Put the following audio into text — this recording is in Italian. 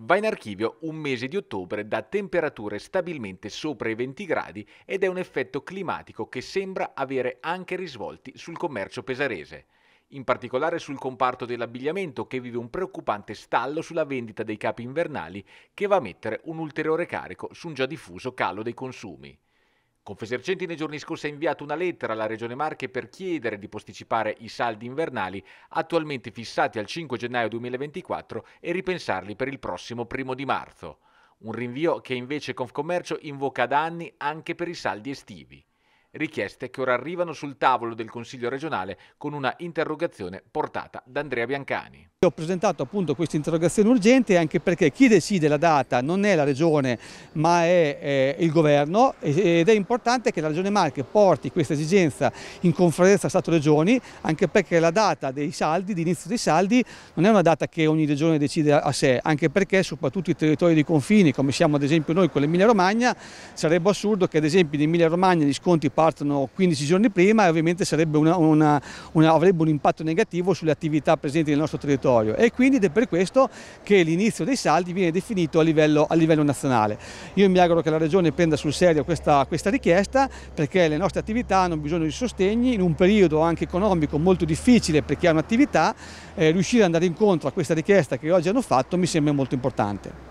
Va in archivio un mese di ottobre da temperature stabilmente sopra i 20 gradi ed è un effetto climatico che sembra avere anche risvolti sul commercio pesarese. In particolare sul comparto dell'abbigliamento che vive un preoccupante stallo sulla vendita dei capi invernali che va a mettere un ulteriore carico su un già diffuso calo dei consumi. Confesercenti nei giorni scorsi ha inviato una lettera alla Regione Marche per chiedere di posticipare i saldi invernali attualmente fissati al 5 gennaio 2024 e ripensarli per il prossimo primo di marzo. Un rinvio che invece Confcommercio invoca da anni anche per i saldi estivi richieste che ora arrivano sul tavolo del Consiglio regionale con una interrogazione portata da Andrea Biancani. Ho presentato appunto questa interrogazione urgente anche perché chi decide la data non è la regione ma è eh, il governo ed è importante che la regione Marche porti questa esigenza in conferenza Stato-Regioni anche perché la data dei saldi, di inizio dei saldi, non è una data che ogni regione decide a sé anche perché soprattutto i territori di confini come siamo ad esempio noi con l'Emilia Romagna sarebbe assurdo che ad esempio in Emilia Romagna gli sconti partono 15 giorni prima e ovviamente una, una, una, avrebbe un impatto negativo sulle attività presenti nel nostro territorio e quindi ed è per questo che l'inizio dei saldi viene definito a livello, a livello nazionale. Io mi auguro che la Regione prenda sul serio questa, questa richiesta perché le nostre attività hanno bisogno di sostegni in un periodo anche economico molto difficile per chi ha un'attività, eh, riuscire ad andare incontro a questa richiesta che oggi hanno fatto mi sembra molto importante.